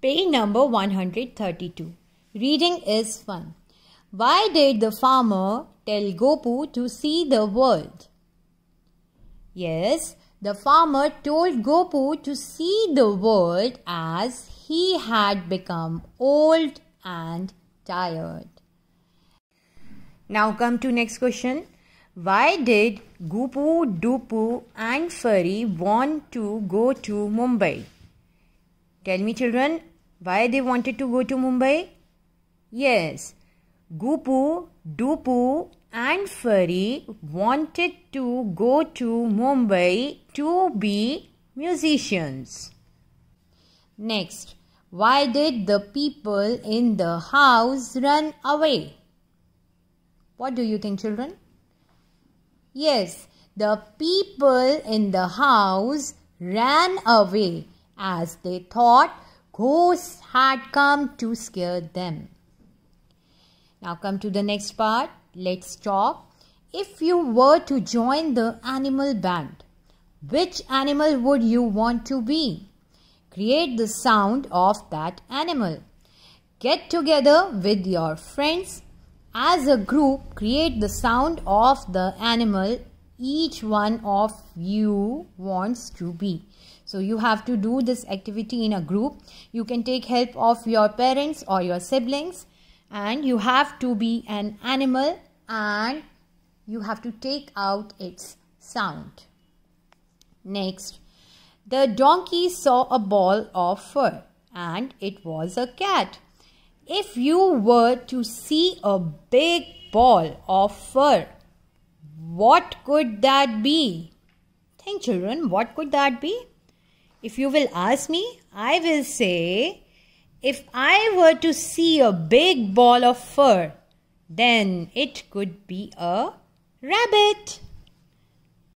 Page number 132. Reading is fun. Why did the farmer tell Gopu to see the world? Yes, the farmer told Gopu to see the world as he had become old and tired. Now come to next question. Why did Gopu, Dupu and Furry want to go to Mumbai? Tell me, children, why they wanted to go to Mumbai? Yes, Gupu, Dupu, and Furry wanted to go to Mumbai to be musicians. Next, why did the people in the house run away? What do you think, children? Yes, the people in the house ran away as they thought ghosts had come to scare them. Now, come to the next part. Let's talk. If you were to join the animal band, which animal would you want to be? Create the sound of that animal. Get together with your friends. As a group, create the sound of the animal each one of you wants to be. So you have to do this activity in a group. You can take help of your parents or your siblings and you have to be an animal and you have to take out its sound. Next, the donkey saw a ball of fur and it was a cat. If you were to see a big ball of fur what could that be? Think, children, what could that be? If you will ask me, I will say, If I were to see a big ball of fur, then it could be a rabbit.